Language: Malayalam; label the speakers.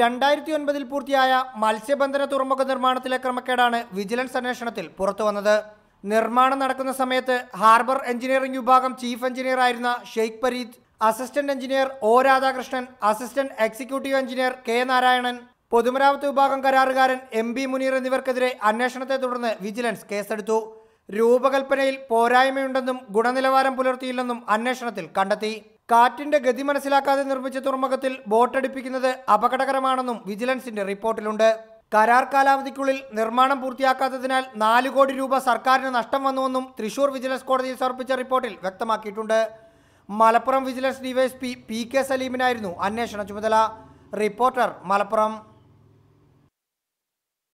Speaker 1: രണ്ടായിരത്തി ഒൻപതിൽ പൂർത്തിയായ മത്സ്യബന്ധന തുറമുഖ നിർമ്മാണത്തിലെ ക്രമക്കേടാണ് വിജിലൻസ് അന്വേഷണത്തിൽ പുറത്തുവന്നത് നിർമ്മാണം നടക്കുന്ന സമയത്ത് ഹാർബർ എഞ്ചിനീയറിംഗ് വിഭാഗം ചീഫ് എഞ്ചിനീയർ ആയിരുന്ന Sheikh Pareed assistant engineer O Radhakrishnan assistant executive engineer K Narayanan പൊതുമരാമത്ത് വിഭാഗം കരാറുകാരൻ എം ബി മുനീർ എന്നിവർക്കെതിരെ അന്വേഷണത്തെ തുടർന്ന് വിജിലൻസ് കേസെടുത്തു രൂപകൽപ്പനയിൽ പോരായ്മയുണ്ടെന്നും ഗുണനിലവാരം പുലർത്തിയില്ലെന്നും അന്വേഷണത്തിൽ കണ്ടെത്തി കാറ്റിന്റെ ഗതി മനസ്സിലാക്കാതെ നിർമ്മിച്ച തുറമുഖത്തിൽ ബോട്ടടിപ്പിക്കുന്നത് അപകടകരമാണെന്നും വിജിലൻസിന്റെ റിപ്പോർട്ടിലുണ്ട് കരാർ കാലാവധിക്കുള്ളിൽ നിർമ്മാണം പൂർത്തിയാക്കാത്തതിനാൽ നാല് കോടി രൂപ സർക്കാരിന് നഷ്ടം വന്നുവെന്നും തൃശൂർ വിജിലൻസ് കോടതിയിൽ സമർപ്പിച്ച റിപ്പോർട്ടിൽ വ്യക്തമാക്കിയിട്ടുണ്ട് Malappuram vigilance DYSP P K സലീമിനായിരുന്നു അന്വേഷണ ചുമതല റിപ്പോർട്ടർ മലപ്പുറം